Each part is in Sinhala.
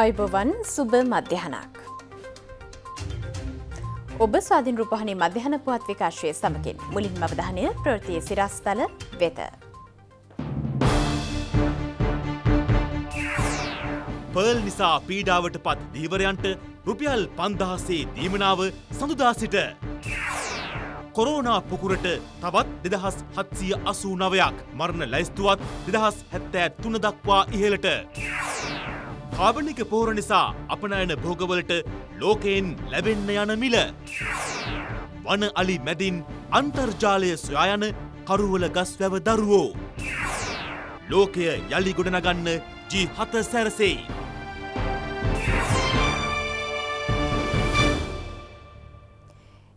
අයිබවන් සුබ මධ්‍යහනක්. ඔබ ස්වාධින් රූපහණි මධ්‍යහන පුවත් විකාශය සමකින් මුලින් මවධානය ප්‍රෘතිය සිරස්ථල වෙත. පල් නිසා පීඩාවට පත් දීවරයන්ට රුපියල් පන්දහසේ දීමනාව සඳුදා සිට. කොරෝනා පුකුරට තවත් දෙදහස් හත්සිය අසූ නවයක් මරණ ලැස්තුවත් දෙදහස් හැත්තෑ තුන දක්වා ඉහළට. කාබනික පෝර නිසා අපනයන භෝගවලට ලෝකයෙන් ලැබෙන්න යන මිල. වන අලි මැදින් අන්තර්ජාලය සොයායන කරුවල ගස් වැව දරුවෝ. ලෝකය යළි ගොඩනගන්න ජී හත සැරසෙයි.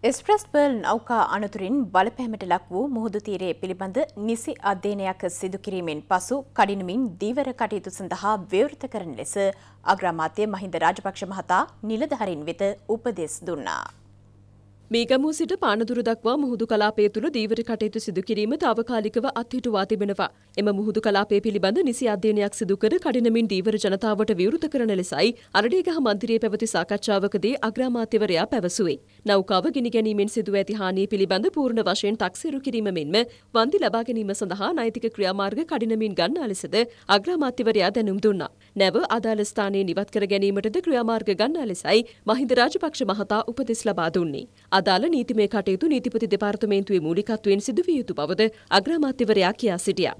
ස්ප්‍රස්බර්ල් නෞකා අනතුරින් බලපෑමට ලක් වූ මුහුදු තීරයේ පිළිබඳ නිසි අධ්‍යයනයක් සිදු කිරීමෙන් පසු කඩිනමින් දීවර කටයුතු සඳහා විවෘත කරන ලෙස අග්‍රාමාත්‍ය මහින්ද රාජපක්ෂ මහතා නිලධාරීන් වෙත උපදෙස් දුන්නා. මේගමූ සිට පානදුර දක්වා මුහුදු කලාපය තුළ දීවර කටයුතු සිදු කිරීම තාවකාලිකව අත්හිටුවා තිබෙනවා. එම මුහුදු කලාපය පිළිබඳ නිසි අධ්‍යයනයක් සිදු කර කඩිනමින් දීවර ජනතාවට විවෘත කරන ලෙසයි අරඩේගහ මන්දිරයේ පැවති සාකච්ඡාවකදී අග්‍රාමාත්‍යවරයා පැවසුවේ. නෞකාව ගිනිගැනීමෙන් සිදුව ඇති හානිය පිළිබඳ පූර්ණ වශයෙන් තක්සේරු කිරීම මෙන්ම වන්දි ලබා ගැනීම සඳහා නෛතික ක්‍රියාමාර්ග කඩිනමින් ගන්නා ලෙසද අග්‍රාමාත්‍යවරයා දැනුම් දුන්නා. නැව අදාළ ස්ථානයේ නිවත් කර ගැනීමටද ක්‍රියාමාර්ග ගන්නා ලෙසයි මහින්ද රාජපක්ෂ මහතා උපදෙස් ලබා දුන්නේ. අදාළ නීතිමය කටයුතු නීතිපති දෙපාර්තමේන්තුවේ මූලිකත්වයෙන් සිදුවිය යුතු බවද අග්‍රාමාත්‍යවරයා කියා සිටියා.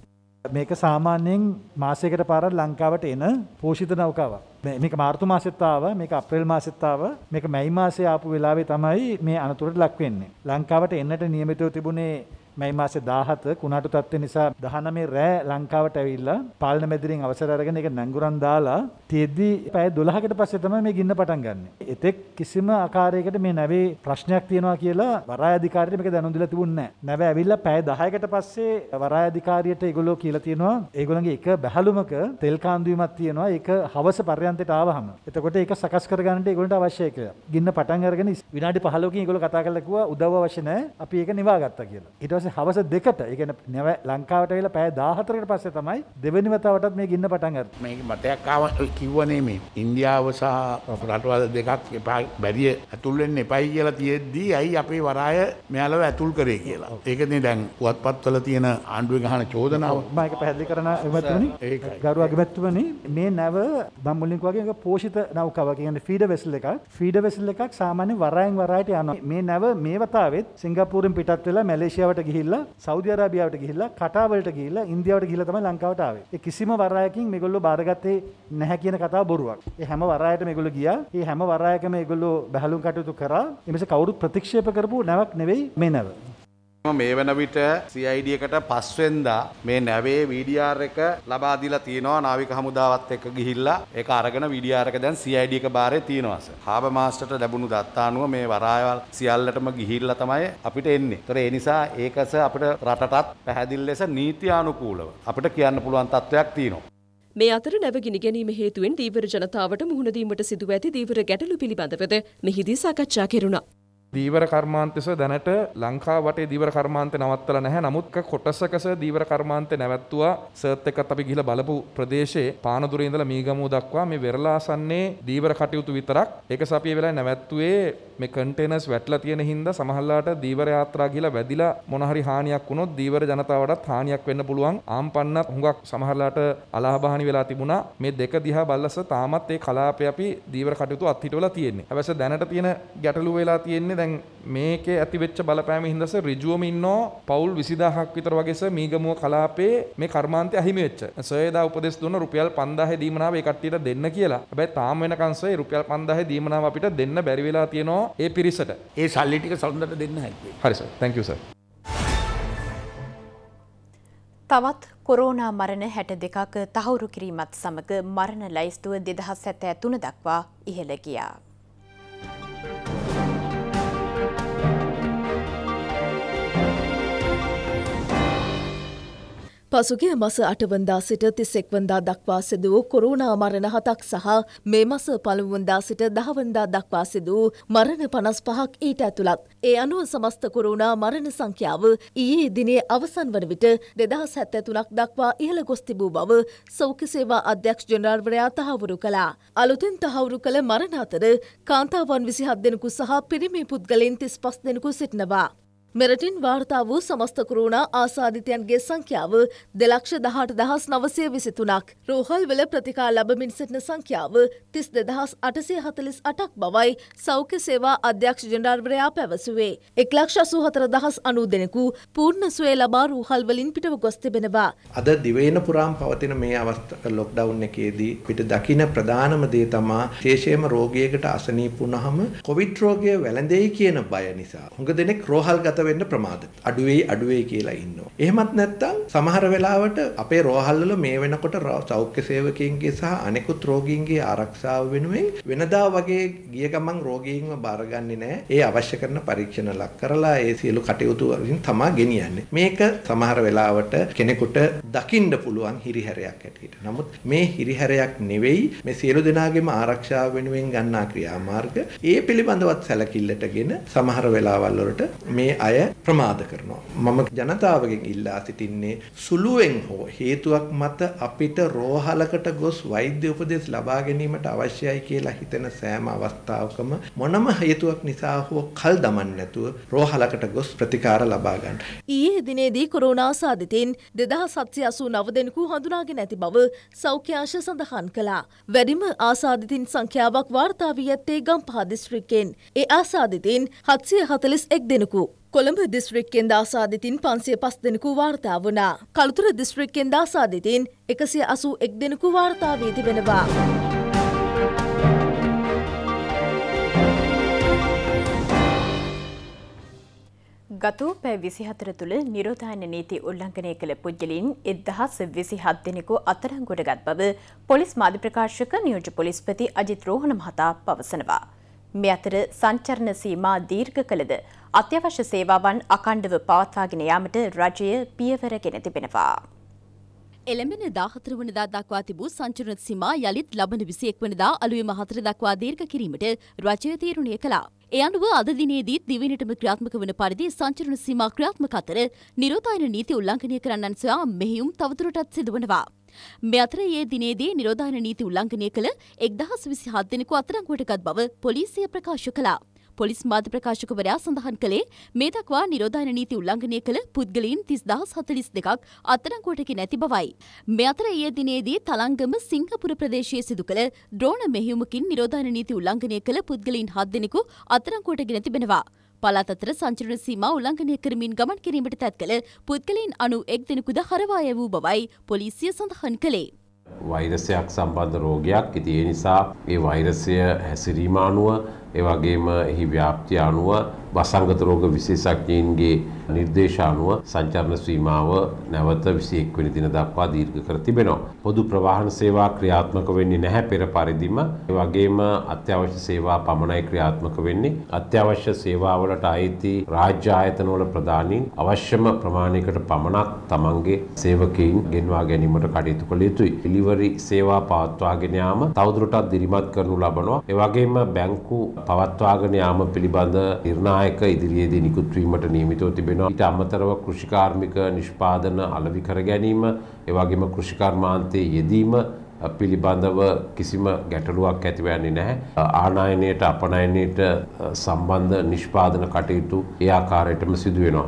මේක සාමාන්‍යයෙන් මාසයකට පාරක් ලංකාවට එන පෝෂිත නෞකාවක්. මේක මාර්තු මාසෙත් ආවා මේක අප්‍රේල් මාසෙත් ආවා මේක මැයි මාසේ ආපු වෙලාවේ තමයි මේ අනතුරට ලක් වෙන්නේ ලංකාවට එන්නට නියමිතව තිබුණේ මේ මාසේ 17 කුණාටු තත්ත්වය නිසා 19 රෑ ලංකාවට ඇවිල්ලා පාලන මැදිරියෙන් අවසර අරගෙන ඒක නැංගුරන් දාලා තියෙද්දි පැය 12කට පස්සේ තමයි මේ ගින්න පටන් ගන්නෙ. එතෙක් කිසිම ආකාරයකට මේ නැවේ ප්‍රශ්නයක් තියෙනවා කියලා වරාය අධිකාරියට මේක දැනුම් දීලා තිබුණේ නැහැ. නැව ඇවිල්ලා පැය 10කට පස්සේ වරාය අධිකාරියට ඒගොල්ලෝ කියලා තියෙනවා ඒගොල්ලන්ගේ එක බැලුමක තෙල් කාන්දුවීමක් තියෙනවා ඒක හවස පර්යන්තයට ආවහම. එතකොට ඒක සකස් කරගන්නට ඒගොල්ලන්ට අවශ්‍යයි කියලා. ගින්න පටන් අරගෙන විනාඩි 15කින් ඒගොල්ලෝ කතා කරලා කිව්වා උදව්ව අවශ්‍ය නැහැ. අපි ඒක නිවා ගත්තා කියලා. ඊට පස්සේ පස්සේ හවස දෙකට එකන නැව ලංකාවට වෙලා පෑ දාහතරට පස්සේ තමයි දෙවැනිවතාවටත් මේ ගින්න පටන්ගත් මේ මතයක්කාව කිව්වනේ මේ ඉන්දියාව සහ රටවල් දෙකක් එපා බැරිිය ඇතුල්ෙන් එපයි කියලා තියෙද්දී ඇයි අපේ වරාය මෙයාලව ඇතුල් කරේ කියලා ඒකනේ දැන් පුවත් පත්වල තියෙන ආණ්ඩුව ගහන චෝදනාව මයක පැහැදිි කරන එමතුනි ඒ ගරු අගමැත්තුවනි මේ නැව බම්මුලින් වගේ පෝෂිත නවකව කියන්න ෆීඩ වෙසල් එක ෆීඩ වෙසල් එකක් සාමාන්‍ය වරයින් වරයට යන මේ නැව මේ වතාවත් සිංගපූරෙන් පිටත් වෙලා මැලේසියාවට ගිහ ගිහිල්ලා සෞදි අරාබියාවට ගිහිල්ලා කටාවලට ගිහිල්ලා ඉන්දියාවට ගිහිල්ලා තමයි ලංකාවට ආවේ. ඒ කිසිම වරායකින් මේගොල්ලෝ බාරගත්තේ නැහැ කියන කතාව බොරුවක්. ඒ හැම වරායට මේගොල්ලෝ ගියා. ඒ හැම වරායකම මේගොල්ලෝ බහලුම් කටයුතු කරා. එමස කවුරුත් ප්‍රතික්ෂේප කරපු නැවක් නෙවෙයි මේ නැව. මේ වන විට CID එකට පස්වෙන්දා මේ නැවේ VDR එක ලබා දීලා තියෙනවා නාවික හමුදාවත් එක්ක ගිහිල්ලා ඒක අරගෙන VDR එක දැන් CID එක බාරේ තියෙනවා සර්. හාබර් මාස්ටර්ට ලැබුණු දත්තානුව මේ වරායවල් සියල්ලටම ගිහිල්ලා තමයි අපිට එන්නේ. ඒතර ඒ නිසා ඒකස අපිට රටටත් පැහැදිලි ලෙස නීති අනුකූලව අපිට කියන්න පුළුවන් තත්වයක් තියෙනවා. මේ අතර නැවගිනි ගැනීම හේතුවෙන් දීවර ජනතාවට මුහුණදීමට සිදුව ඇති දීවර ගැටලු පිළිබඳවද මෙහිදී සාකච්ඡා කෙරුණා. දීවර කර්මාන්තෙස දැනට ලංකා වටේ දීවර කර්මාන්තේ නවත්තලා නැහැ. නමුත් කොටසකස දීවර කර්මාන්තේ නැවැත්තුවා. සර්ත් එකත් අපි ගිහිල්ලා බලපු ප්‍රදේශයේ පානදුරේ ඉඳලා මීගමුව දක්වා මේ වෙරළාසන්නේ දීවර කටයුතු විතරක්. ඒක සපිය වෙලා නැවැත්තුවේ මේ කන්ටේනර්ස් වැටලා තියෙන හින්දා සමහරලාට දීවර යාත්‍රා කියලා වැදිලා මොන හරි හානියක් වුණොත් දීවර ජනතාවටත් හානියක් වෙන්න පුළුවන් ආම්පන්නත් හුඟක් සමහරලාට අලාභහානි වෙලා තිබුණා මේ දෙක දිහා බල්ලස තාමත් ඒ කලාපය අපි දීවර කටයුතු අත්හිටවලා තියෙන්නේ. හැබැයි දැනට තියෙන ගැටලුව වෙලා තියෙන්නේ දැන් මේකේ ඇතිවෙච්ච බලපෑම හින්දාස ඍජුවම ඉන්නෝ පවුල් 20000ක් විතර වගේස මීගමුව කලාපයේ මේ කර්මාන්තය අහිමි වෙච්ච. සොයදා උපදෙස් දුන්න රුපියල් 5000 දීමනාව ඒ කට්ටියට දෙන්න කියලා. හැබැයි තාම වෙනකන් සොය රුපියල් 5000 දීමනාව අපිට දෙන්න බැරි වෙලා තියෙනවා ඒ පිරිසට. ඒ සල්ලි ටික සඳුන්ට දෙන්න හැදුවේ. හරි සර්. thank you sir. තවත් කොරෝනා මරණ 62ක් තහවුරු කිරීමත් සමග මරණ ලැයිස්තුව 2073 දක්වා ඉහළ ගියා. පසුගේ මස අටවන්දා සිට තිසෙක්වන්දා දක්වා සිදූ කොරුණා මරණ හතක් සහ මේ මස පළමුුවන්දා සිට දහවන්දා දක්වා සිදූ මරණ පනස් පහක් ඊට ඇතුළත්. ඒ අනුව සමස්ත කොරුණා මරණ සංඛ්‍යාව ඊයේ දිනේ අවසන් වන විට දෙදහස් හැත්තැතුනක් දක්වා ඉහළ ගොස්තිබූ බව සෞඛසේවා අධ්‍යක්ෂ ජනරල්වරයා තහවුරු කලා. අලුතින් තහවුරු කළ මරණ අතර කාන්තාවන් විසිහත් දෙෙනකු සහ පිරිමි පුද්ගලින් තිස් පස් දෙෙනකු සිටිනවා. මෙරටින් වාර්තා වූ සමස්ත කරෝනා ආසාධිතයන්ගේ සංඛ්‍යාව දෙලක්ෂ දහට දහස් නවසය විසිතුනක්. රෝහල්වල ප්‍රතිකා ලබමින් සිටින සංඛ්‍යාව තිස් දෙදහස් අටසේ හතලිස් අටක් බවයි සෞඛ්‍ය සේවා අධ්‍යක්ෂ ජෙන්ඩාර්වරයා පැවසුවේ. එක්ලක්ෂ සූහතර දහස් අනු දෙනෙකු පූර්ණ සුවේ ලබා රූහල්වලින් පිටව ගොස් තිබෙනවා. අද දිවයින පුරාම් පවතින මේ අවස්ථ ලොක්ඩවුන් එකේදී පිට දකින ප්‍රධානම දේ තමා ශේෂයම රෝගියකට අසනීප වුණහම කොවිඩ් රෝගය වැළඳෙයි කියන බය නිසා. හුඟ දෙනෙක් රෝහල් ගත වෙන්න ප්‍රමාද. අඩුවේ අඩුවේ කියලා ඉන්නවා. එහෙමත් නැත්නම් සමහර වෙලාවට අපේ රෝහල්වල මේ වෙනකොට සෞඛ්‍ය සේවකයන්ගේ සහ අනෙකුත් රෝගීන්ගේ ආරක්ෂාව වෙනුවෙන් වෙනදා වගේ ගිය ගමන් රෝගීන්ව බාරගන්නේ නැහැ. ඒ අවශ්‍ය කරන පරීක්ෂණ ලක් කරලා ඒ සියලු කටයුතු වලින් තමා ගෙනියන්නේ. මේක සමහර වෙලාවට කෙනෙකුට දකින්න පුළුවන් හිරිහැරයක් ඇටියට. නමුත් මේ හිරිහැරයක් නෙවෙයි මේ සියලු දෙනාගේම ආරක්ෂාව වෙනුවෙන් ගන්නා ක්‍රියාමාර්ග. ඒ පිළිබඳවත් සැලකිල්ලටගෙන සමහර වෙලාවල් වලට මේ අය අය ප්‍රමාද කරනවා. මම ජනතාවගෙන් ඉල්ලා සිටින්නේ සුළුවෙන් හෝ හේතුවක් මත අපිට රෝහලකට ගොස් වෛද්‍ය උපදෙස් ලබා ගැනීමට අවශ්‍යයි කියලා හිතෙන සෑම අවස්ථාවකම මොනම හේතුවක් නිසා හෝ කල් දමන්නේ නැතුව රෝහලකට ගොස් ප්‍රතිකාර ලබා ගන්න. ඊයේ දිනේදී කොරෝනා සාධිතෙන් 2789 දෙනෙකු හඳුනාගෙන ඇති බව සෞඛ්‍ය අංශ සඳහන් කළා. වැඩිම ආසාදිතින් සංඛ්‍යාවක් වාර්තා වී ඇත්තේ ගම්පහ දිස්ත්‍රික්කෙන්. ඒ ආසාදිතින් 741 දෙනෙකු කොළඹ දිස්ත්‍රික්කෙන් දාසාධිතින් පන්සිය පස් දෙනෙකු වාර්තා වනා. කළුතුර දිස්ත්‍රික්කෙන් දාසාධිතින් එකසිය අසූ එක් දෙනෙකු වාර්තාාවී තිබෙනවා. ගතු පැ විසිහතර තුළ නිරෝධාන නීති උල්ලංඝනය කළ පුද්ගලින් එදහස් විසිහත් දෙනෙකු අතරංගොඩගත් බව පොලිස් මාධ්‍ය ප්‍රකාශක නියෝජ පොලිස්පති අජිත් රෝහණ මහතා පවසනවා. මේ අතර සංචරණ සීමා දීර්ඝ කළද අත්‍යවශ්‍ය සේවාවන් අකණ්ඩව පවත්වාගෙන යාමට රජය පියවර ගෙන තිබෙනවා. එළඹෙන දාහතර වනදා දක්වා තිබූ සංචරණ සීමා යළිත් ලබන විසියෙක් වනදා අලුයම හතර දක්වා දීර්ඝ කිරීමට රජය තීරණය කළා. ඒ අනුව අද දිනේදීත් දිවිනටම ක්‍රියාත්මක වන පරිදි සංචරණ සීමා ක්‍රියාත්මක අතර නිරෝධායන නීති උල්ලංඝනය කරන්නන් සොයා මෙහෙයුම් තවදුරටත් සිදුවනවා. මේ අතර ඒ දිනේදී නිරෝධායන නීති උල්ලංඝනය කළ එක්දහස් විසි හත් දෙනෙකු අතරංගුවටගත් බව පොලිසිය ප්‍රකාශ කළා. පොලිස් මාධ්‍ය ප්‍රකාශකවරයා සඳහන් කළේ මේ දක්වා නිරෝධායන නීති උල්ලංඝනය කළ පුද්ගලයින් තිස් දහස් හතලිස් දෙකක් අත්අඩංගුවට නැති බවයි. මේ අතර ඊයේ දිනේදී තලංගම සිංහපුර ප්‍රදේශයේ සිදු කළ ඩ්‍රෝන මෙහෙයුමකින් නිරෝධායන නීති උල්ලංඝනය කළ පුද්ගලයින් හත් දෙනෙකු අත්අඩංගුවට ගෙන තිබෙනවා. පළාත් අතර සංචරණ සීමා උල්ලංඝනය කරමින් ගමන් කිරීමට තැත් කළ පුද්ගලයින් අනු එක් දෙනෙකුද හරවාය වූ බවයි පොලිසිය සඳහන් කළේ. වෛරසයක් සම්බන්ධ රෝගයක් ඉතින් ඒ නිසා ඒ වෛරසය හැසිරීම අනුව ඒ වගේම එහි ව්‍යාප්තිය අනුව වසංගත රෝග විශේෂඥයින්ගේ නිර්දේශ අනුව සංචරණ සීමාව නැවත 21 වෙනි දින දක්වා දීර්ඝ කර තිබෙනවා. පොදු ප්‍රවාහන සේවා ක්‍රියාත්මක වෙන්නේ නැහැ පෙර පරිදිම. ඒ වගේම අත්‍යවශ්‍ය සේවා පමණයි ක්‍රියාත්මක වෙන්නේ. අත්‍යවශ්‍ය සේවාවලට අයිති රාජ්‍ය ආයතනවල ප්‍රදානින් අවශ්‍යම ප්‍රමාණයකට පමණක් තමන්ගේ සේවකයින් ගෙන්වා ගැනීමට කටයුතු කළ යුතුයි. delivery සේවා පවත්වාගෙන යාම තවදුරටත් දිරිමත් කරනු ලබනවා. ඒ වගේම බැංකු පවත්වාගෙන යාම පිළිබඳ නිර්ණායක ඉදිරියේදී නිකුත්වීමට නියමිතව තිබෙනවා. ඊට අමතරව කෘෂිකාර්මික නිෂ්පාදන අලෙවි කර ගැනීම, ඒ වගේම කෘෂිකර්මාන්තයේ යෙදීම පිළිබඳව කිසිම ගැටලුවක් ඇතිවන්නේ නැහැ. ආනයනයට අපනයනයට සම්බන්ධ නිෂ්පාදන කටයුතු ඒ ආකාරයටම සිදු වෙනවා.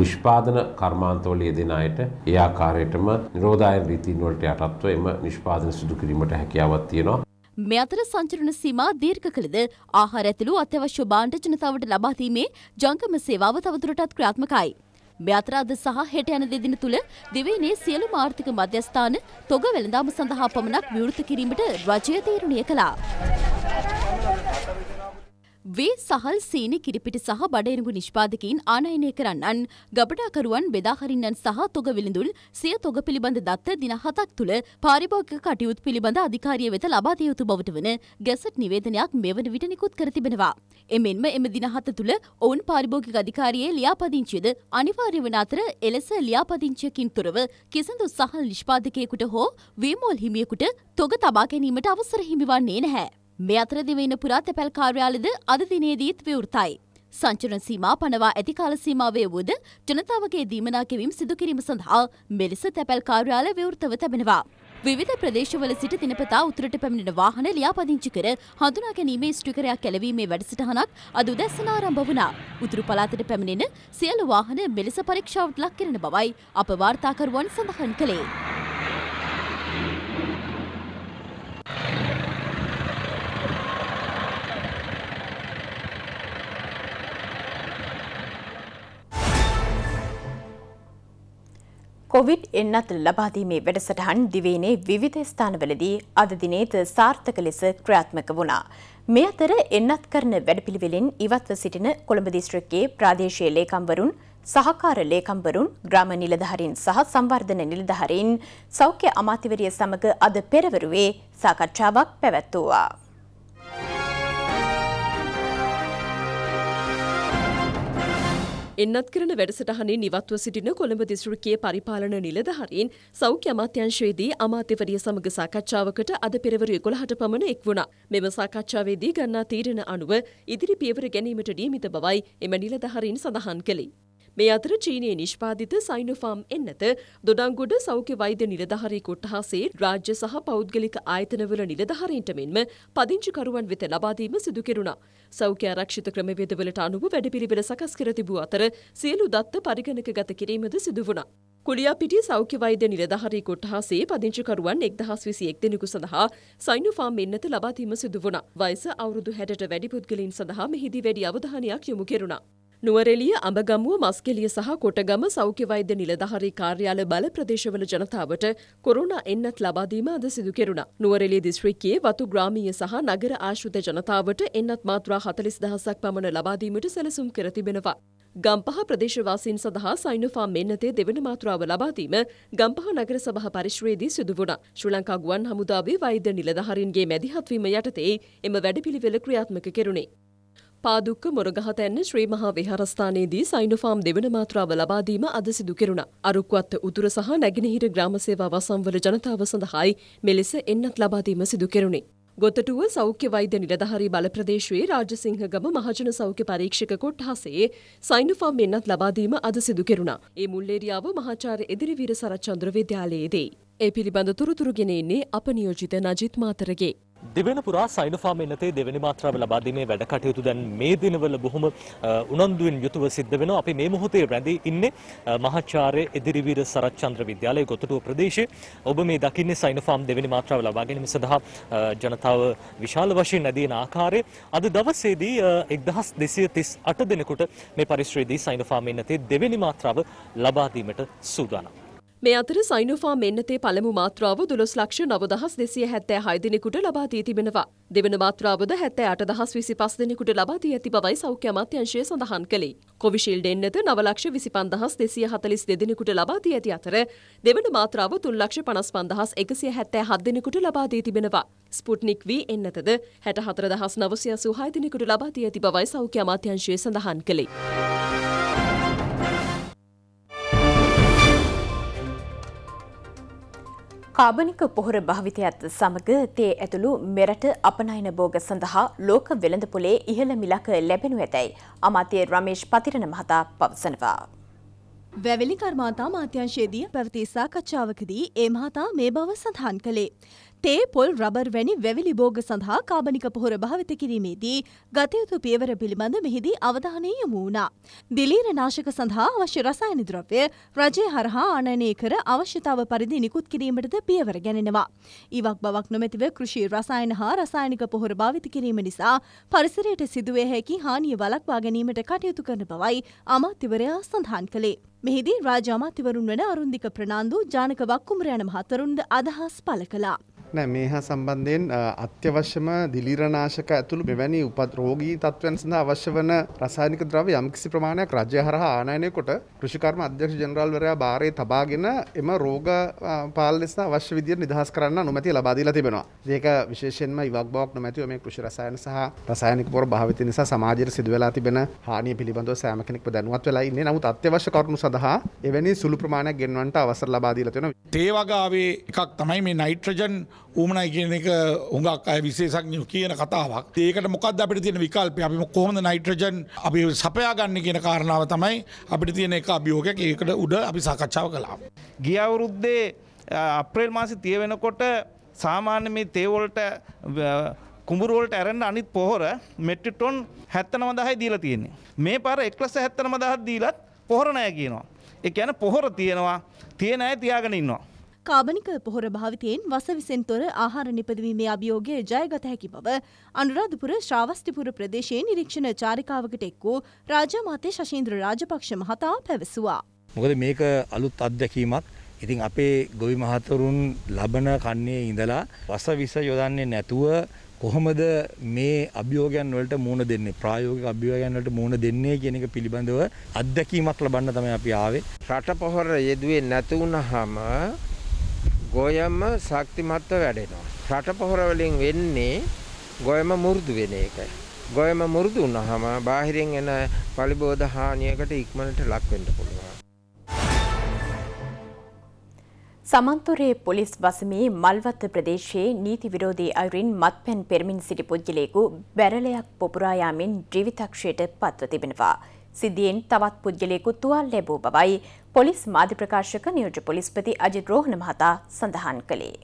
නිෂ්පාදන කර්මාන්තවල යෙදෙන අයට ඒ ආකාරයටම නිරෝධායන රීතීන් වලට යටත්ව එම නිෂ්පාදන සිදු කිරීමට හැකියාවක් තියෙනවා. මේ අතර සංචරණ සීමා දීර්ඝ කළද ආහාර ඇතුළු අත්‍යවශ්‍ය භාණ්ඩ ජනතාවට ලබා දීමේ ජංගම සේවාව තවදුරටත් ක්‍රියාත්මකයි. මේ අතර අද සහ හෙට යන දෙදින තුළ දිවයිනේ සියලුම ආර්ථික මධ්‍යස්ථාන තොග වෙළඳාම සඳහා පමණක් විවෘත කිරීමට රජය තීරණය කළා. වේ සහල් සීනි කිරිපිටි සහ බඩේරුගු නිෂ්පාදකින් ආනයනය කරන්නන් ගබඩාකරුවන් බෙදාහරින්නන් සහ තොග විලිඳුල් සිය තොග පිළිබඳ දත්ත දින හතක් තුළ පාරිභෝගික කටයුතු පිළිබඳ අධිකාරිය වෙත ලබා දිය යුතු බවට වන ගැසට් නිවේදනයක් මෙවන විට නිකුත් කර තිබෙනවා. එමෙන්ම එම දින හත තුළ ඔවුන් පාරිභෝගික අධිකාරියේ ලියාපදිංචියද අනිවාර්ය වන අතර එලෙස ලියාපදිංචියකින් තොරව කිසිදු සහල් නිෂ්පාදකයෙකුට හෝ වේමෝල් හිමියෙකුට තොග තබා ගැනීමට අවසර හිමිවන්නේ නැහැ. මේ අතර දිවයින පුරා තැපැල් කාර්යාලද අද දිනේදීත් විවෘතයි. සංචරන සීමා පනවා ඇති කාල සීමාවේ වුවද ජනතාවගේ දීමනා කෙවීම් සිදුකිරීම සඳහා මෙලෙස තැපැල් කාර්යාල විවෘතව තැබෙනවා. විධ ප්‍රදේශවල සිට තිනපතා උතුරට පැමිණෙන වාහන ලියාපදිංචි කර හඳුනා ගැනීමේ ස්ටිකරයක් කැලවීමේ වැඩසටහනක් අද උදැස්සන ආරම්භ වුණා. උතුරු පළාතට පැමිණෙන සියලු වාහන මෙලෙස පරීක්ෂාවට ලක් කරන බවයි අප වාර්තාකරුවන් සඳහන් කළේ. කොවිඩ් එන්නත් ලබාදීමේ වැඩසටහන් දිවයිනේ විවිධ ස්ථානවලදී අද දිනේත සාර්ථක ලෙස ක්‍රියාත්මක වුණා. මේ අතර එන්නත් කරන වැඩපිළිවෙලින් ඉවත්ව සිටින කොළඹ දිස්ත්‍රික්කයේ ප්‍රාදේශීය ලේකම්වරුන් සහකාර ලේකම්වරුන් ග්‍රාම නිලධහරින් සහ සංවර්ධන නිලධහරින් සෞඛ්‍ය අමාතිවරිය සමඟ අද පෙරවරුවේ සාකච්ඡාවක් පැවැත්වූවා. එන්නත් කරන වැඩසටහනේ නිවත්ව සිටින කොළඹ දිස්ත්‍රික්කයේ පරිපාලන නිලධාරීන් සෞඛ්‍ය අමාත්‍යංශයේදී අමාත්‍යවරිය සමග සාකච්ඡාවකට අද පෙරවරු 11ට පමණ එක් වුණා. මෙම සාකච්ඡාවේදී ගන්නා තීරණ අනුව ඉදිරි පියවර ගැනීමට නියමිත බවයි එම නිලධාරීන් සඳහන් කළේ. මේ අතර චීනයේ නිෂ්පාදිත සයිනොෆාම් එන්නත දොඩංගොඩ සෞඛ්‍ය වෛද්‍ය නිලධාරී කොට්ටහසේ රාජ්‍ය සහ පෞද්ගලික ආයතනවල නිලධාරීන්ට මෙන්ම පදිංචිකරුවන් වෙත ලබාදීම සිදු කෙරුණා. සෞඛ්‍ය ආරක්ෂිත ක්‍රමවේදවලට අනුව වැඩපිළිවෙල සකස් කර තිබූ අතර සියලු දත්ත පරිගණකගත කිරීමද සිදු වුණා. කුලියාපිටිය සෞඛ්‍ය වෛද්‍ය නිලධාරී කොට්ටහසේ පදිංචිකරුවන් එක්දහස් විසි එක් දෙනෙකු සඳහා සයිනුෆාම් එන්නත ලබාදීම සිදු වුණා. වයස අවුරුදු හැටට වැඩි පුද්ගලින් සඳහා මෙහිදී වැඩි අවධානයක් යොමු කෙරුණා. නුවරෙලිය අඹගමුව මස්කෙලිය සහ කොටගම සෞඛ්‍ය වෛද්‍ය නිලධාරී කාර්යාල බල ප්‍රදේශවල ජනතාවට කොරුණා එන්නත් ලබාදීම අද සිදු කෙරුණා. නුවරෙලිය දිස්ත්‍රික්කයේ වතු ග්‍රාමීය සහ නගර ආශ්‍රිත ජනතාවට එන්නත් මාත්‍රා 40000ක් පමණ ලබාදීමට සැලසුම් කර තිබෙනවා. ගම්පහ ප්‍රදේශවාසීන් සඳහා සයිනුෆාම් මෙන්නතේ දෙවන මාත්‍රාව ලබාදීම ගම්පහ නගර සභහ පරිශ්‍රයේදී සිදු වුණා. ශ්‍රී ලංකා ගුවන් හමුදාවේ වෛද්‍ය නිලධාරීන්ගේ මැදිහත්වීම යටතේ එම වැඩපිළිවෙල ක්‍රියාත්මක කෙරුණේ. පාදුක්ක මොරගහතැන්න ශ්‍රී මහා විහාරස්ථානයේදී සයිනොෆාම් දෙවන මාත්‍රාව ලබා දීම අද සිදු කෙරුණා. අරුක්වත්ත උතුර සහ නැගෙනහිර ග්‍රාම සේවා වසම්වල ජනතාව සඳහායි මෙලෙස එන්නත් ලබා දීම සිදු කෙරුණේ. ගොතටුව සෞඛ්‍ය වෛද්‍ය නිලධහරි බල ප්‍රදේශයේ රාජසිංහගම මහජන සෞඛ්‍ය පරීක්ෂක කොට්හසේ සයින්ෆාම් මෙන්නත් ලබාදීම අද සිදු කෙරුණා. ඒ මුල්ලේරියාව මහාචාර්ය එදිරිවීර සරච්චන්ද්‍ර විද්‍යාලයේදී. ඒ පිළිබඳ තුරතුරු ගෙනෙන්නේ අප නියෝජිත නජිත් මාතරගේ. දෙවෙන පුරා සයිනෆාම එනතේ දෙවැනි මාත්‍රාව ලබා දීමේ වැඩ කටයුතු දැන් මේ දිනවල බොහොම උනන්දුවෙන් යුතුව සිද්ධ වෙනවා. අපි මේ මොහොතේ රැඳී ඉන්නේ මහාචාර්ය එදිරිවීර සරච්චන්ද්‍ර විද්‍යාලයේ ගොතටුව ප්‍රදේශයේ. ඔබ මේ දකින්නේ සයිනෆාම් දෙවැනි මාත්‍රාව ලබා ගැනීම සඳහා ජනතාව විශාල වශයෙන් නැදීන ආකාරය. අද දවසේදී 1238 දිනකට මේ පරිශ්‍රයේදී සයිනෆාම් එනතේ දෙවැනි මාත්‍රාව ලබා දීමට සූදානම්. මේ අතර සයිනුෆා මෙන්නතේ පළමු මාත්‍රාව දොළොස් ලක්ෂ නවදහස් දෙසිය හැත්තෑ හයදිනෙකුට ලබා දී තිබෙනවා. දෙවන මාත්‍රාවද හැත්තෑ අටදහස් විසි පස් දෙනෙකුට ලබා දී ඇති බවයි සෞඛ්‍ය අමාත්‍යංශය සඳහන් කළේ. කොවිශිල්ඩ් එන්නත නවලක්ෂ විසි පන්දහස් දෙසිය හතලිස් දෙදෙනෙකුට ලබා දී ඇති අතර දෙවන මාත්‍රාව තුන්ලක්ෂ පනස් පන්දහස් එකසිය හැත්තෑ හත් දෙනෙකුට ලබා දී තිබෙනවා. ස්පුට්නික් වී එන්නතද හැට හතර දහස් නවසිය සුහයදිනෙකුට ලබා දී ඇති බවයි සෞඛ්‍ය අමාත්‍යංශය සඳහන් කළේ. කාබනික පොහොර භාවිතයත් සමග තේ ඇතුළු මෙරට අපනයන භෝග සඳහා ලෝක වෙළඳපොලේ ඉහළ මිලක ලැබෙනු ඇතැයි අමාත්‍ය රමේෂ් පතිරණ මහතා පවසනවා. වැවැලි කර්මාතා මාත්‍යංශයේදී පැවති සාකච්ඡාවකදී ඒ මහතා මේ බව සඳහන් කළේ. තේ පොල් රබර් වැනි වැවිලි බෝග සඳහා කාබනික පොහොර භාවිත කිරීමේදී ගතයුතු පියවර පිළිබඳ මෙහිදී අවධානය යොමු වුණා. දිලීර නාශක සඳහා අවශ්‍ය රසායන ද්‍රව්‍ය රජය හරහා ආනයනය කර අවශ්‍යතාව පරිදි නිකුත් කිරීමටද පියවර ගැනෙනවා. ඉවක් බවක් නොමැතිව කෘෂි රසායන හා රසායනික පොහොර භාවිත කිරීම නිසා පරිසරයට සිදුවේ හැකි හානිය වලක්වා ගැනීමට කටයුතු කරන බවයි අමාත්‍යවරයා සඳහන් කළේ. මෙහිදී රාජාමාත්‍යවරුන් වන අරුන්දික ප්‍රනාන්දු ජානක වක්කුමරයන මහතරුන්ද අදහස් පළ කළා. නෑ මේ හා සම්බන්ධයෙන් අත්‍යවශ්‍යම දිලිරනාශක ඇතුළු මෙවැනි උපත් රෝගී තත්ත්වයන් සඳහා අවශ්‍ය වන රසායනික ද්‍රව්‍ය යම්කිසි ප්‍රමාණයක් රජය හරහා ආනයනය කොට කෘෂිකර්ම අධ්‍යක්ෂ ජනරාල්වරයා භාරය තබාගෙන එම රෝග පාලනය සඳහා අවශ්‍ය විදියට නිදහස් කරන්න අනුමැතිය ලබා දීලා තිබෙනවා. ඒක විශේෂයෙන්ම ඉවක් බවක් නොමැතිව මේ කෘෂි රසායන සහ රසායනික පොර භාවිත නිසා සමාජයට සිදු වෙලා තිබෙන හානිය පිළිබඳව සෑම කෙනෙක්ම දැනුවත් වෙලා ඉන්නේ. නමුත් අත්‍යවශ්‍ය කරුණු සඳහා එවැනි සුළු ප්‍රමාණයක් ගෙන්වන්නට අවසර ලබා දීලා තියෙනවා. තේ වගාවේ එකක් තමයි මේ නයිට්‍රජන් ඌමනයි කියන එක හුඟක් අය විශේෂඥ කියන කතාවක් ඒකට මොකක්ද අපිට තියෙන විකල්පය අපි කොහොමද නයිට්‍රජන් අපි සපයා ගන්න කියන කාරණාව තමයි අපිට තියෙන එක අභියෝගයක් ඒකට උඩ අපි සාකච්ඡාව කළා. ගිය අවුරුද්දේ අප්‍රේල් මාසේ තිය වෙනකොට සාමාන්‍ය මේ තේවලට කුඹරුවලට ඇරෙන්ට අනිත් පොහොර මෙට්‍රිටොන් හැත්තනම දහයි දීලා තියෙන්නේ. මේ පාර එක්ලස හැත්තනම දහත් දීලත් පොහොර නෑ කියනවා. ඒ කියන්නේ පොහොර තියෙනවා තියෙන අය තියාගෙන ඉන්නවා. කාබනික පොහොර භාවිතයෙන් වසවිසෙන් තොර ආහාර නිපදවීමේ අභියෝගය ජයගත හැකි බව අනුරාධපුර ශ්‍රාවස්තිපුර ප්‍රදේශයේ නිරීක්ෂණ චාරිකාවකට එක් වූ රාජමාතේ ශෂීන්ද්‍ර රාජපක්ෂ මහතා පැවසුවා. මොකද මේක අලුත් අත්දැකීමක් ඉතින් අපේ ගොවි මහතරුන් ලබන කන්නේ ඉඳලා වසවිස යොදන්නේ නැතුව කොහොමද මේ අභියෝගයන් වලට මුහුණ දෙන්නේ ප්‍රායෝගික අභියෝගයන් වලට මුහුණ දෙන්නේ කියන එක පිළිබඳව අත්දැකීමක් ලබන්න තමයි අපි ආවේ රට පොහොර යෙදුවේ නැති වුනහම ගොයම ශක්තිමත්ව වැඩෙනවා. රට පොහොර වලින් වෙන්නේ ගොයම මුරුදු වෙන එක. ගොයම මුරුදු වුණාම බාහිරින් එන පරිබෝධ හානියකට ඉක්මනට ලක් වෙන්න පුළුවන්. සමන්තුරේ පොලිස් වසමේ මල්වත්ත ප්‍රදේශයේ නීති විරෝධී අයුරින් මත්පැන් පෙරමින් සිටි පුද්ගලයෙකු බැරලයක් පොපුරා යාමෙන් ජීවිතක්ෂයට පත්ව තිබෙනවා. සිද්ධියෙන් තවත් පුද්ගලයෙකු තුවාල ලැබූ බවයි පොලිස් මාධ්‍ය ප්‍රකාශක නියෝජ්‍ය පොලිස්පති අජිත් රෝහණ මහතා සඳහන් කළේ.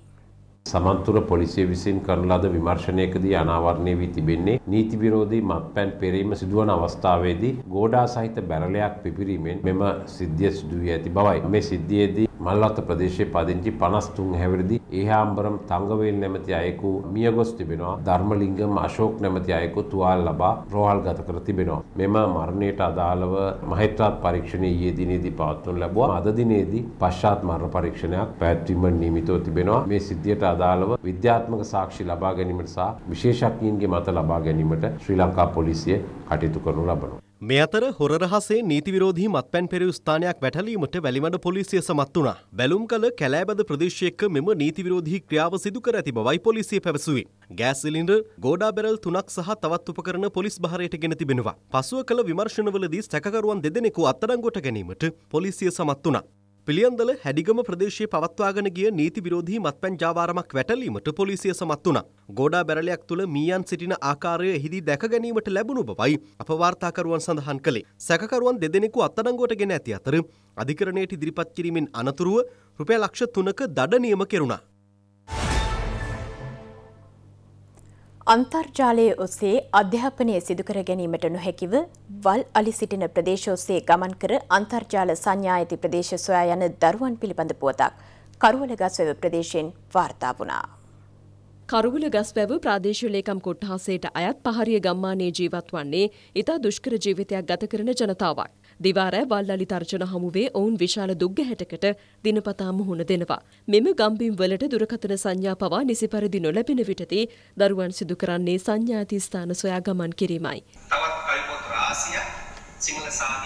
සමන්තුර පොලිසිය විසින් කරන ලද විමර්ශනයකදී අනාවරණය වී තිබෙන්නේ නීති විරෝධී මත්පැන් පෙරීම සිදුවන අවස්ථාවේදී ගෝඩා සහිත බැරලයක් පිපිරීමෙන් මෙම සිද්ධිය සිදු වී ඇති බවයි. මේ සිද්ධියේදී මල්වත්ත ප්‍රදේශයේ පදිංචි 53 හැවිරිදි ඒහාම්බරම් තංගවේල් නැමැති අයෙකු මියගොස් තිබෙනවා ධර්මලිංගම් අශෝක් නැමැති අයෙකු තුවාල ලබා රෝහල්ගත කර තිබෙනවා මෙම මරණයට අදාළව මහේත්‍රාත් පරීක්ෂණය ඊයේ දිනේදී පවත්වනු ලැබුවා අද දිනේදී පශ්චාත් මරණ පරීක්ෂණයක් පැවැත්වීම නියමිතව තිබෙනවා මේ සිද්ධියට අදාළව විද්‍යාත්මක සාක්ෂි ලබා ගැනීමට සහ විශේෂඥයින්ගේ මත ලබා ගැනීමට ශ්‍රී ලංකා පොලිසිය කටයුතු කරනු ලබනවා මේ අතර හොර රහසේ නීති විරෝධී මත්පැන් පෙරවූ ස්ථානයක් වැටලීමට වැලිමඩ පොලිසිය සමත් වුණා. බැලුම් කළ කැලෑබද ප්‍රදේශයක මෙම නීති විරෝධී ක්‍රියාව සිදු කර ඇති බවයි පොලිසිය පැවසුවේ. ගෑස් සිලින්ඩර්, ගෝඩා බැරල් තුනක් සහ තවත් උපකරණ පොලිස් බහරයට ගෙන තිබෙනවා. පසුව කළ විමර්ශනවලදී සැකකරුවන් දෙදෙනෙකු අත්අඩංගුවට ගැනීමට පොලිසිය සමත් වුණා. පිළියන්දල හැඩිගම ප්‍රදේශයේ පවත්වාගෙන ගිය නීති විරෝධී මත්පැන් ජාවාරමක් වැටලීමට පොලිසිය සමත් වුණා. ගෝඩා බැරලයක් තුළ මීයන් සිටින ආකාරය එහිදී දැක ගැනීමට ලැබුණු බවයි අපවාර්තාකරුවන් සඳහන් කළේ. සැකකරුවන් දෙදෙනෙකු අත්අඩංගුවට ගෙන ඇති අතර අධිකරණයට ඉදිරිපත් කිරීමෙන් අනතුරුව රුපියල් ලක්ෂ 3ක දඩ නියම කෙරුණා. අන්තර්ජාලය ඔස්සේ අධ්‍යාපනය සිදුකර ගැනීමට නොහැකිව වල් අලි සිටින ප්‍රදේශ ඔස්සේ ගමන් කර අන්තර්ජාල සංඥා ඇති ප්‍රදේශ සොයා යන දරුවන් පිළිබඳ පුවතක් කරුවල ගස්වැව ප්‍රදේශයෙන් වාර්තා වුණා. කරුවල ගස්වැව ප්‍රාදේශීය ලේකම් කොට්ටාසයට අයත් පහරිය ගම්මානයේ ජීවත් වන්නේ ඉතා දුෂ්කර ජීවිතයක් ගත කරන ජනතාවක්. දිවාරෑ වල්ලලි තර්ජන හමුවේ ඔවුන් විශාල දුක්ගැහැටකට දිනපතා මුහුණ දෙනවා. මෙම ගම්බිම් වලට දුරකථන සංඥා පවා නිසි පරිදි නොලැබෙන විටදී දරුවන් සිදු කරන්නේ සංඥාති ස්ථාන සොයා ගමන් කිරීමයි. තවත් කවිපොත් රාසියක් සිංහල සාහිත්‍ය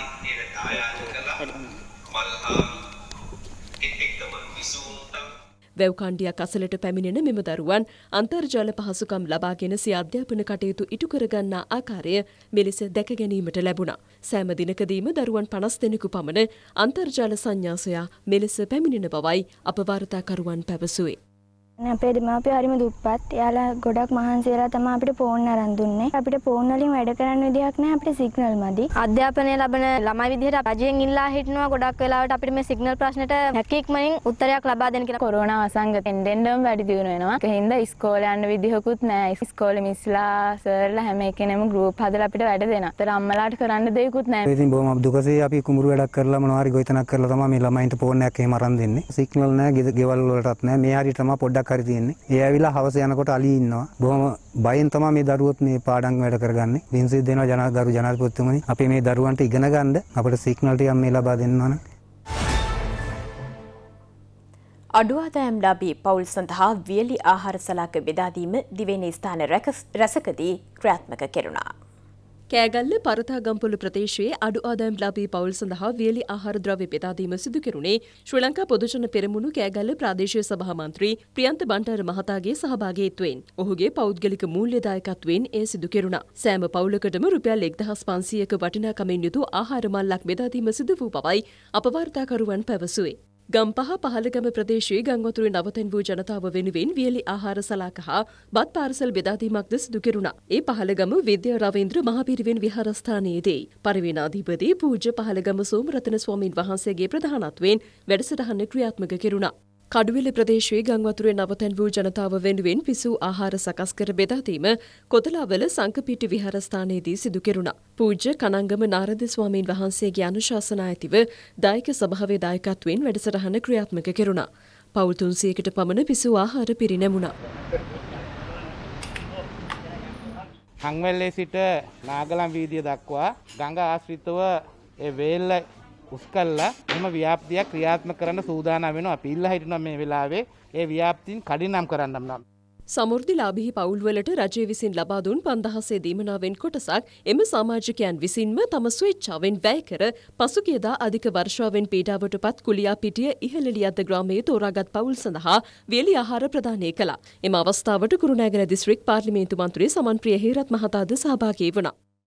වැව්කණ්ඩියක් අසලට පැමිණෙන මෙම දරුවන් අන්තර්ජාල පහසුකම් ලබාගෙන සිය අධ්‍යාපන කටයුතු ඉටු කරගන්නා ආකාරය මෙලෙස දැක ගැනීමට ලැබුණා. සෑම දිනකදීම දරුවන් පනස් දෙනෙකු පමණ අන්තර්ජාල සංඥා සොයා මෙලෙස පැමිණෙන බවයි අප වාර්තාකරුවන් පැවසුවේ. අපේ දෙමාපිය හරිම දුප්පත්. එයාලා ගොඩක් මහන්සියලා තමයි අපිට ෆෝන් අරන් දුන්නේ. අපිට ෆෝන් වලින් වැඩ කරන්න විදිහක් නැහැ. අපිට සිග්නල් මදි. අධ්‍යාපනය ලබන ළමයි විදිහට රජයෙන් ඉල්ලා හිටනවා ගොඩක් වෙලාවට අපිට මේ සිග්නල් ප්‍රශ්නෙට හැකි ඉක්මනින් උත්තරයක් ලබා දෙන්න කියලා කොරෝනා වසංගතෙන් දෙන්නම වැඩි දියුණු වෙනවා. ඒක හින්දා ඉස්කෝලේ යන්න විදිහකුත් නැහැ. ඉස්කෝලේ මිස්ලා සර්ලා හැම එකෙනම ගෲප් හදලා අපිට වැඩ දෙනවා. ඒතර අම්මලාට කරන්න දෙයක්වත් නැහැ. ඉතින් බොහොම දුකසේ අපි කුඹුරු වැඩක් කරලා මොනවා හරි ගොවිතැනක් කරලා තමයි මේ ළමයින්ට ෆෝන් එකක් එහෙම අරන් දෙන්නේ. සිග්නල් නැහැ, ගෙවල් වලටත් නැහැ. මේ හරිය තමයි පොඩ්ඩක් විතරක් හරි තියෙන්නේ. ඒ ඇවිල්ලා හවස යනකොට අලි ඉන්නවා. බොහොම බයෙන් තමයි මේ දරුවොත් මේ පාඩම් වැඩ කරගන්නේ. වින්සේ දෙනවා ජනාධිපති ජනාධිපතිතුමනි. අපි මේ දරුවන්ට ඉගෙන ගන්න අපිට සිග්නල් ටිකක් මේ ලබා දෙන්න ඕන. අඩුවාදෑම් ලාබී පවුල් සඳහා වියලි ආහාර සලාක බෙදාදීම දිවෙන ස්ථාන රැසකදී ක්‍රියාත්මක කෙරුණා. කෑගල්ල පරතාගම්පොළු ප්‍රදේශයේ අඩු ආදායම් ලාභී පවුල් සඳහා වියලි ආහාර ද්‍රව්‍ය බෙදාදීම සිදු කෙරුණේ ශ්‍රී ලංකා පොදුජන පෙරමුණු කෑගල්ල ප්‍රාදේශීය සභා මන්ත්‍රී ප්‍රියන්ත බණ්ඩාර මහතාගේ සහභාගීත්වයෙන් ඔහුගේ පෞද්ගලික මූල්‍ය දායකත්වයෙන් එය සිදු කෙරුණා. සෑම පවුලකටම රුපියල් 1500ක වටිනාකමින් යුතු ආහාර මල්ලක් බෙදාදීම සිදු වූ බවයි අප වාර්තාකරුවන් පැවසුවේ. ගම්පහ පහළගම ප්‍රදේශයේ ගංවතුරේ නවතැන් වූ ජනතාව වෙනුවෙන් වියලි ආහාර සලාක හා බත් පාර්සල් බෙදාදීමක්ද සිදු කෙරුණා. ඒ පහළගම විද්‍ය රවීන්ද්‍ර මහපිරිවෙන් විහාරස්ථානයේදී පරිවේනාධිපති පූජ්‍ය පහළගම සෝමරතන ස්වාමින් වහන්සේගේ ප්‍රධානත්වයෙන් වැඩසටහන ක්‍රියාත්මක කෙරුණා. කඩුවෙල ප්‍රදේශයේ ගංවතුරේ නවතැන් වූ ජනතාව වෙනුවෙන් පිසූ ආහාර සකස් කර බෙදාදීම කොතලාවල සංකපිටි විහාරස්ථානයේදී සිදු කෙරුණා. පූජ්‍ය කනංගම නාරද ස්වාමීන් වහන්සේගේ අනුශාසනා ඇතිව දායක සභාවේ දායකත්වයෙන් වැඩසටහන ක්‍රියාත්මක කෙරුණා. පවුල් 300කට පමණ පිසූ ආහාර පිරිනැමුණා. හංවැල්ලේ සිට නාගලම් වීදිය දක්වා ගඟ ආශ්‍රිතව ඒ වේල්ල උස්කල්ලා එම ව්‍යාප්තිය ක්‍රියාත්මක කරන්න සූදානම් වෙනවා. අපි ඉල්ලා හිටිනවා මේ වෙලාවේ ඒ ව්‍යාප්තින් කඩිනම් කරන්නම් නම්. සමෘද්ධිලාභිහි පවුල්වලට රජය විසින් ලබා දුන් 5000 දීමනාවෙන් කොටසක් එම සමාජිකයන් විසින්ම තම ස්වේච්ඡාවෙන් වැය කර පසුගියදා අධික වර්ෂාවෙන් පීඩාවටපත් කුලියා පිටිය ඉහළ ලියද්ද ග්‍රාමයේ තෝරාගත් පවුල් සඳහා වියලි ආහාර ප්‍රදානය කළා. එම අවස්ථාවට කුරුණෑගල දිස්ත්‍රික් පාර්ලිමේන්තු මන්ත්‍රී සමන්ප්‍රිය හේරත් මහතාද සහභාගී වුණා.